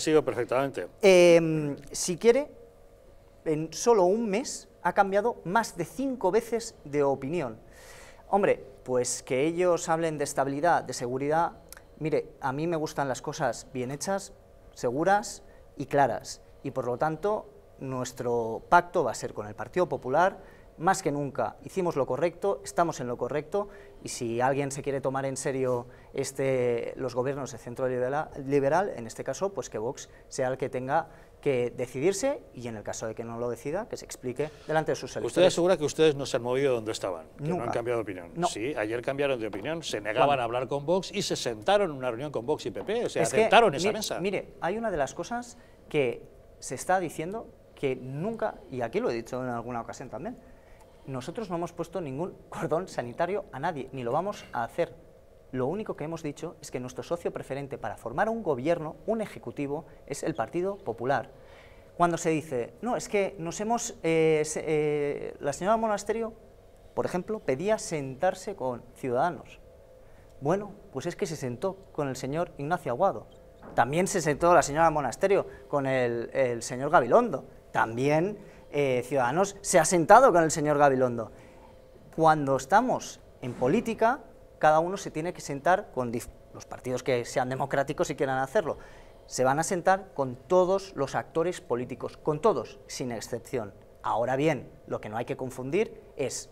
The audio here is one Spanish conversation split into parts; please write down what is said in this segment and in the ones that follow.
Sigo perfectamente. Em, si quiere, en solo un mes ha cambiado más de cinco veces de opinión. Hombre, pues que ellos hablen de estabilidad, de seguridad, mire, a mí me gustan las cosas bien hechas, seguras y claras. Y por lo tanto, nuestro pacto va a ser con el Partido Popular, más que nunca hicimos lo correcto, estamos en lo correcto y si alguien se quiere tomar en serio este, los gobiernos de centro liberal, en este caso, pues que Vox sea el que tenga que decidirse y en el caso de que no lo decida, que se explique delante de sus electores. Usted asegura que ustedes no se han movido donde estaban, que Nunca. no han cambiado de opinión. Sí, ayer cambiaron de opinión, se negaban a hablar con Vox y se sentaron en una reunión con Vox y PP, o sea, aceptaron esa mesa. Mire, hay una de las cosas que se está diciendo que nunca, y aquí lo he dicho en alguna ocasión también, nosotros no hemos puesto ningún cordón sanitario a nadie, ni lo vamos a hacer. Lo único que hemos dicho es que nuestro socio preferente para formar un gobierno, un ejecutivo, es el Partido Popular. Cuando se dice, no, es que nos hemos... Eh, eh, la señora Monasterio, por ejemplo, pedía sentarse con Ciudadanos. Bueno, pues es que se sentó con el señor Ignacio Aguado. También se sentó la señora Monasterio con el, el señor Gabilondo. También eh, Ciudadanos se ha sentado con el señor Gabilondo. Cuando estamos en política, cada uno se tiene que sentar con los partidos que sean democráticos y quieran hacerlo. Se van a sentar con todos los actores políticos, con todos, sin excepción. Ahora bien, lo que no hay que confundir es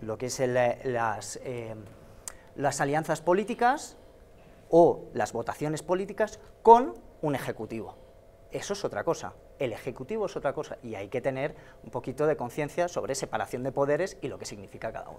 lo que es eh, las, em, las alianzas políticas o las votaciones políticas con un ejecutivo. Eso es otra cosa, el Ejecutivo es otra cosa y hay que tener un poquito de conciencia sobre separación de poderes y lo que significa cada uno.